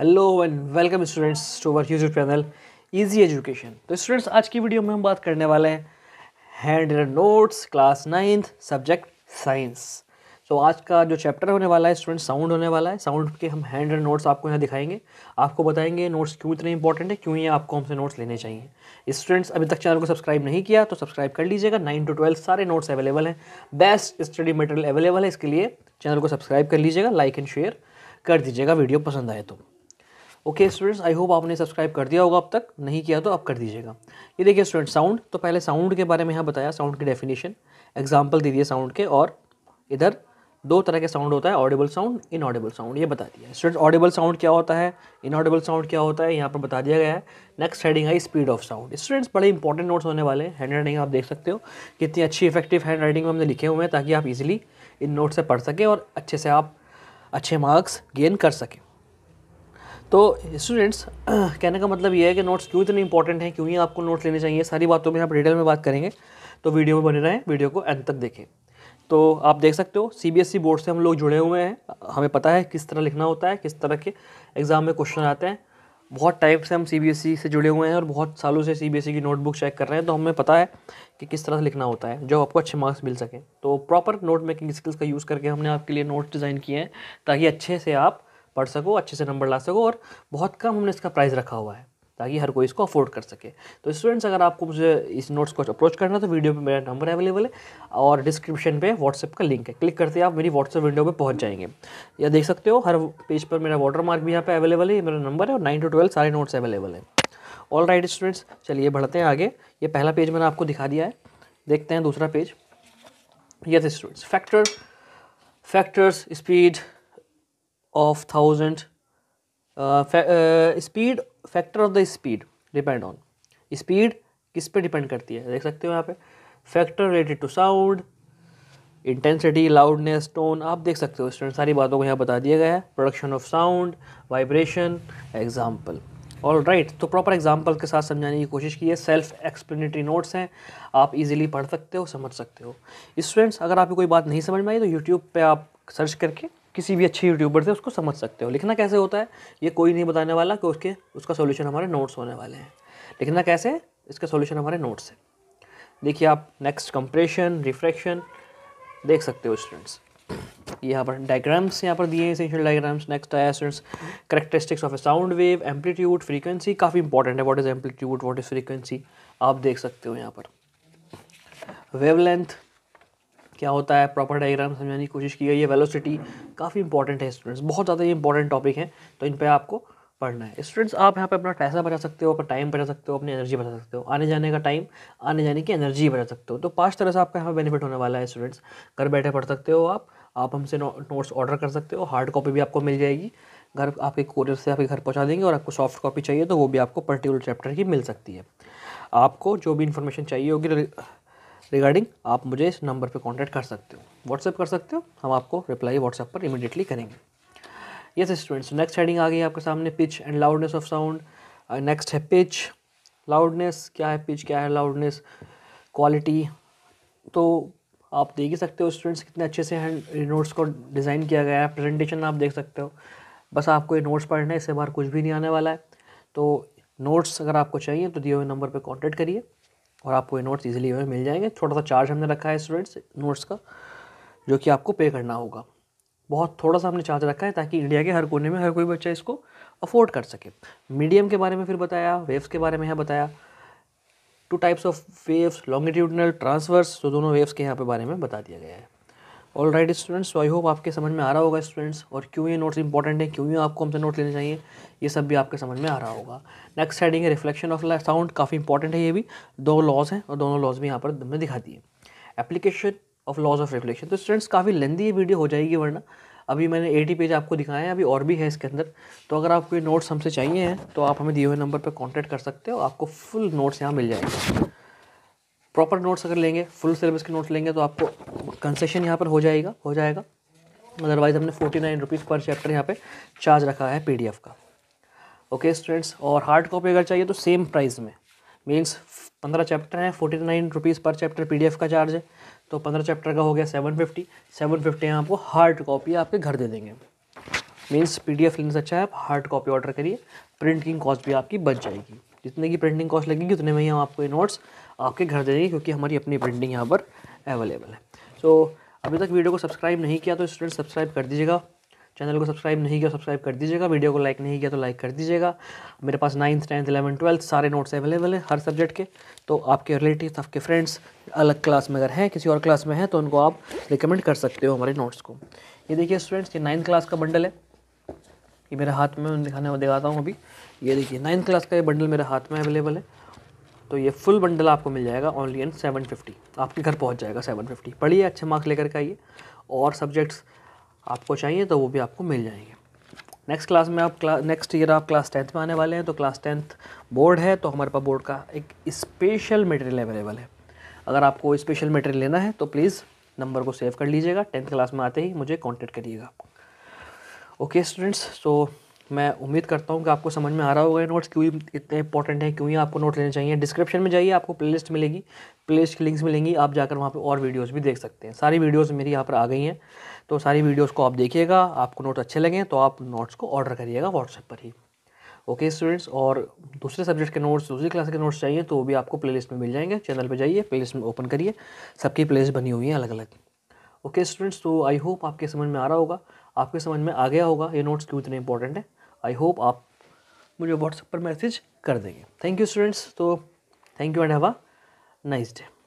hello and welcome students to our YouTube channel easy education तो students आज की video में हम बात करने वाले हैं handwritten notes class ninth subject science तो आज का जो चैप्टर होने वाला है स्टूडेंट साउंड होने वाला है साउंड के हम हैंड रिटन नोट्स आपको यहाँ दिखाएंगे आपको बताएंगे नोट्स क्यों इतने इंपॉर्टेंट है क्यों ये आपको हमसे नोट्स लेने चाहिए स्टूडेंट्स अभी तक चैनल को सब्सक्राइब नहीं किया तो सब्सक्राइब कर लीजिएगा नाइन टू ट्वेल्व सारे नोट्स अवेलेबल हैं बेस्ट स्टडी मटेरियल अवेलेबल है इसके लिए चैनल को सब्सक्राइब कर लीजिएगा लाइक एंड शेयर कर दीजिएगा वीडियो पसंद आए तो ओके स्टूडेंट्स आई होप आपने सब्सक्राइब कर दिया होगा अब तक नहीं किया तो अब कर दीजिएगा ये देखिए स्टूडेंट साउंड तो पहले साउंड के बारे में यहाँ बताया साउंड की डेफिनेशन एग्जाम्पल दे दिए साउंड के और इधर दो तरह के साउंड होता है audible sound inaudible sound ये बता दिया स्टूडेंट ऑडिबल साउंड क्या होता है इन ऑडिबल साउंड क्या होता है यहाँ पर बता दिया गया है next heading I speed of sound students बड़े इंपॉर्टेंट नोट्स होने वाले हैंड राइटिंग आप देख सकते हो कितनी अच्छी इफेक्टिव हैंड राइटिंग में हमने लिखे हुए हैं ताकि आप इजिली इन नोट्स से पढ़ सकें और अच्छे से आप अच्छे मार्क्स गेन कर सकें तो स्टूडेंट्स कहने का मतलब ये है कि नोट्स क्यों इतने इंपॉर्टेंट हैं क्यों ही आपको नोट्स लेने चाहिए सारी बातों में आप डिटेल में बात करेंगे तो वीडियो में बने रहें वीडियो को एंड तक देखें तो आप देख सकते हो सीबीएसई बोर्ड e से हम लोग जुड़े हुए हैं हमें पता है किस तरह लिखना होता है किस तरह के एग्ज़ाम में क्वेश्चन आते हैं बहुत टाइप से हम ई e से जुड़े हुए हैं और बहुत सालों से ई e की नोटबुक चेक कर रहे हैं तो हमें पता है कि किस तरह से लिखना होता है जो आपको अच्छे मार्क्स मिल सकें तो प्रॉपर नोट मेकिंग स्किल्स का यूज़ करके हमने आपके लिए नोट्स डिज़ाइन किए हैं ताकि अच्छे से आप पढ़ सको अच्छे से नंबर ला सको और बहुत कम हमने इसका प्राइस रखा हुआ है ताकि हर कोई इसको अफोर्ड कर सके तो स्टूडेंट्स अगर आपको मुझे इस नोट्स को अप्रोच करना है तो वीडियो पे मेरा नंबर अवेलेबल है और डिस्क्रिप्शन पे व्हाट्सएप का लिंक है क्लिक करते ही आप मेरी व्हाट्सएप विंडो पे पहुंच जाएंगे या देख सकते हो हर पेज पर मेरा वाटर मार्क भी यहाँ पे अवेलेबल है ये मेरा नंबर है और नाइन टू ट्वेल्व सारे नोट्स अवेलेबल है ऑल राइट स्टूडेंट्स चलिए बढ़ते हैं आगे ये पहला पेज मैंने आपको दिखा दिया है देखते हैं दूसरा page yes students factor factors speed of thousand speed factor of the speed depend on speed किस पे डिपेंड करती है देख सकते हो यहाँ पे factor related to sound intensity loudness tone आप देख सकते हो स्टूडेंट सारी बातों को यहाँ बता दिया गया है production of sound vibration example all right तो प्रॉपर एग्जाम्पल के साथ समझाने की कोशिश की है सेल्फ एक्सप्लेनेटरी नोट्स हैं आप इजीली पढ़ सकते हो समझ सकते हो स्टूडेंट्स अगर आपको कोई बात नहीं समझ में आई तो यूट्यूब पे आप सर्च करके किसी भी अच्छे यूट्यूबर से उसको समझ सकते हो लिखना कैसे होता है ये कोई नहीं बताने वाला कि उसके उसका सोल्यूशन हमारे नोट्स होने वाले हैं लिखना कैसे इसका सोल्यूशन हमारे नोट्स है देखिए आप नेक्स्ट कंप्रेशन रिफ्रैक्शन देख सकते हो स्टूडेंट्स यहाँ पर डायग्राम्स यहाँ पर दिए हैं इसेंशियल डायग्राम्स नेक्स्ट आया students characteristics of a sound wave amplitude frequency काफ़ी इंपॉर्टेंट है what is amplitude what is frequency आप देख सकते हो यहाँ पर वेवलेंथ क्या होता है प्रॉपर डायग्राम समझाने की कोशिश की गई ये वेलोसिटी काफ़ी इंपॉर्टेंट है स्टूडेंट्स बहुत ज़्यादा ये इंपॉर्टेंट टॉपिक है तो इन पर आपको पढ़ना है स्टूडेंट्स आप यहाँ पे अपना पैसा बचा सकते हो अपना टाइम बचा सकते हो अपनी एनर्जी बचा सकते हो आने जाने का टाइम आने जाने की एनर्जी बचा सकते हो तो पाँच तरह से आपका यहाँ बेनिफिट होने वाला है स्टूडेंट्स घर बैठे पढ़ सकते हो आप आप हमसे नो, नोट्स ऑर्डर कर सकते हो हार्ड कॉपी भी आपको मिल जाएगी घर आपके कोरियर से आपके घर पहुँचा देंगे और आपको सॉफ्ट कॉपी चाहिए तो वो भी आपको पर्टिकुलर चैप्टर की मिल सकती है आपको जो भी इन्फॉर्मेशन चाहिए होगी रिगार्डिंग आप मुझे इस नंबर पर कॉन्टैक्ट कर सकते हो व्हाट्सएप कर सकते हो हम आपको रिप्लाई व्हाट्सएप पर इमीडिएटली करेंगे यस स्टूडेंट्स नेक्स्ट हेडिंग आ गई है आपके सामने pitch and loudness of sound next है पिच लाउडनेस क्या है पिच क्या है लाउडनेस क्वालिटी तो आप देख ही सकते हो स्टूडेंट्स कितने अच्छे से हैंड नोट्स को डिज़ाइन किया गया है प्रेजेंटेशन आप देख सकते हो बस आपको ये नोट्स पढ़ने इससे बाहर कुछ भी नहीं आने वाला है तो नोट्स अगर आपको चाहिए तो दिए हुए नंबर पर कॉन्टेक्ट करिए और आपको ये नोट्स इजीली मिल जाएंगे थोड़ा सा चार्ज हमने रखा है स्टूडेंट्स नोट्स का जो कि आपको पे करना होगा बहुत थोड़ा सा हमने चार्ज रखा है ताकि इंडिया के हर कोने में हर कोई बच्चा इसको अफोर्ड कर सके मीडियम के बारे में फिर बताया वेव्स के बारे में यहाँ बताया two types of waves longitudinal transverse तो दोनों वेव्स के यहाँ पे बारे में बता दिया गया है all right students I hope आपके समझ में आ रहा होगा स्टूडेंट्स और क्यों ये नोट्स इंपॉर्टेंट है क्यों ये आपको हमसे नोट लेने चाहिए ये सब भी आपके समझ में आ रहा होगा नेक्स्ट हेडिंग है रिफ्लेक्शन ऑफ साउंड काफ़ी इंपॉर्टेंट है ये भी दो लॉज हैं और दोनों लॉज भी यहाँ पर हमने दिखा दिए application of laws of reflection तो स्टूडेंट्स काफ़ी लेंदी ये वीडियो हो जाएगी वरना अभी मैंने एटी पेज आपको दिखाए हैं अभी और भी है इसके अंदर तो अगर आपको ये नोट्स हमसे चाहिए हैं तो आप हमें दिए हुए नंबर पर कॉन्टैक्ट कर सकते हो आपको फुल नोट्स यहाँ मिल जाएंगे प्रॉपर नोट्स अगर लेंगे फुल सिलेबस के नोट्स लेंगे तो आपको कंसेशन यहाँ पर हो जाएगा हो जाएगा अदरवाइज़ हमने forty nine rupees per chapter यहाँ पे चार्ज रखा है पीडीएफ का ओके स्टूडेंट्स और हार्ड कॉपी अगर चाहिए तो सेम प्राइस में मीन्स पंद्रह चैप्टर हैं forty nine rupees per chapter PDF का चार्ज है तो पंद्रह चैप्टर का हो गया सेवन फिफ्टी सेवन फिफ्टी आपको हार्ड कॉपी आपके घर दे देंगे मीन्स पी डी लेने से अच्छा है आप हार्ड कॉपी ऑर्डर करिए प्रिंटिंग कॉस्ट भी आपकी बच जाएगी जितने की प्रिंटिंग कॉस्ट लगेगी उतने में ही हम आपको ये नोट्स आपके घर दे देंगे क्योंकि हमारी अपनी प्रिंटिंग यहाँ पर अवेलेबल है सो so, अभी तक वीडियो को सब्सक्राइब नहीं किया तो स्टूडेंट सब्सक्राइब कर दीजिएगा चैनल को सब्सक्राइब नहीं किया सब्सक्राइब कर दीजिएगा वीडियो को लाइक नहीं किया तो लाइक कर दीजिएगा मेरे पास नाइन्थ टेंथ इलेवन ट्वेल्थ सारे नोट्स अवेलेबल हैं हर सब्जेक्ट के तो आपके रिलेटिव आपके फ्रेंड्स अलग क्लास में अगर हैं किसी और क्लास में हैं तो उनको आप रिकमेंड कर सकते हो हमारे नोट्स को ये देखिए स्टूडेंट्स ये नाइन्थ क्लास का बंडल है ये मेरे हाथ में दिखाने दिखाता हूँ अभी ये देखिए नाइन्थ क्लास का ये बंडल मेरे हाथ में अवेलेबल है तो ये फुल बंडल आपको मिल जाएगा ऑनली एंड सेवन फिफ्टी आपके घर पहुँच जाएगा सेवन फिफ्टी पढ़िए अच्छे मार्क्स लेकर के आइए और सब्जेक्ट्स आपको चाहिए तो वो भी आपको मिल जाएंगे नेक्स्ट क्लास में आप क्ला नेक्स्ट ईयर आप क्लास टेंथ में आने वाले हैं तो क्लास टेंथ बोर्ड है तो हमारे पास बोर्ड का एक स्पेशल मटेरियल अवेलेबल है अगर आपको स्पेशल मटेरियल लेना है तो प्लीज़ नंबर को सेव कर लीजिएगा टेंथ क्लास में आते ही मुझे कॉन्टेक्ट करिएगा ओके स्टूडेंट्स सो मैं उम्मीद करता हूँ कि आपको समझ में आ रहा होगा ये नोट्स क्यों इतने इंपॉर्टेंट हैं क्यों ही आपको नोट लेने चाहिए डिस्क्रिप्शन में जाइए आपको प्लेलिस्ट मिलेगी प्लेलिस्ट की लिंक्स मिलेंगी आप जाकर वहाँ पर और वीडियोज़ भी देख सकते हैं सारी वीडियोज़ मेरी यहाँ पर आ गई हैं तो सारी वीडियोज़ को आप देखिएगा आपको नोट अच्छे लगें तो आप नोट्स को ऑर्डर करिएगा व्हाट्सएप पर ही ओके स्टूडेंट्स और दूसरे सब्जेक्ट के नोट्स दूसरी क्लास के नोट्स चाहिए तो वो भी आपको प्लेलिस्ट में मिल जाएंगे चैनल पर जाइए प्लेलिस्ट में ओपन करिए सबकी प्लेलिस्ट बनी हुई है अलग अलग ओके स्टूडेंट्स तो आई होप आपके समझ में आ रहा होगा आपके समझ में आ गया होगा ये नोट्स क्यों इतने इंपॉर्टेंट हैं आई होप आप मुझे व्हाट्सएप पर मैसेज कर देंगे थैंक यू स्टूडेंट्स तो thank you and have a nice day